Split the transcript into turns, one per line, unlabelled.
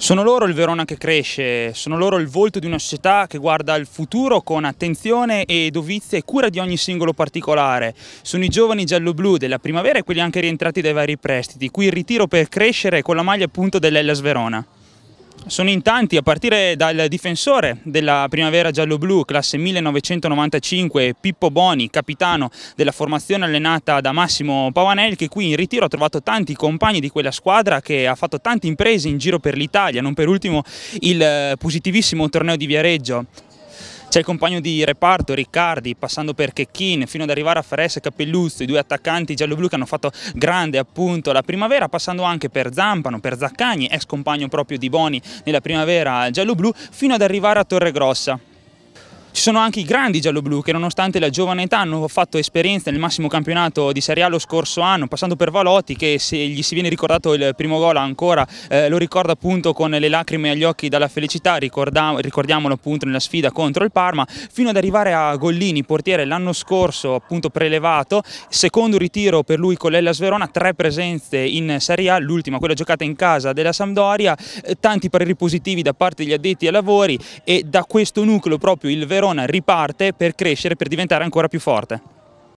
Sono loro il Verona che cresce, sono loro il volto di una società che guarda al futuro con attenzione e dovizia e cura di ogni singolo particolare. Sono i giovani giallo-blu della primavera e quelli anche rientrati dai vari prestiti, qui il ritiro per crescere con la maglia appunto dell'Ellas Verona. Sono in tanti, a partire dal difensore della primavera giallo-blu, classe 1995, Pippo Boni, capitano della formazione allenata da Massimo Pavanel, che qui in ritiro ha trovato tanti compagni di quella squadra che ha fatto tante imprese in giro per l'Italia, non per ultimo il eh, positivissimo torneo di Viareggio. C'è il compagno di reparto Riccardi, passando per Checchin, fino ad arrivare a Fares e Capelluzzo, i due attaccanti giallo che hanno fatto grande appunto la primavera, passando anche per Zampano, per Zaccagni, ex compagno proprio di Boni nella primavera giallo fino ad arrivare a Torregrossa. Ci sono anche i grandi gialloblu che nonostante la giovane età hanno fatto esperienza nel massimo campionato di Serie A lo scorso anno, passando per Valotti che se gli si viene ricordato il primo gol ancora eh, lo ricorda appunto con le lacrime agli occhi dalla felicità, ricordiamolo appunto nella sfida contro il Parma, fino ad arrivare a Gollini, portiere l'anno scorso appunto prelevato, secondo ritiro per lui con l'Ellas Verona, tre presenze in Serie A, l'ultima quella giocata in casa della Sampdoria, eh, tanti pareri positivi da parte degli addetti ai lavori e da questo nucleo proprio il Verona Verona riparte per crescere, per diventare ancora più forte.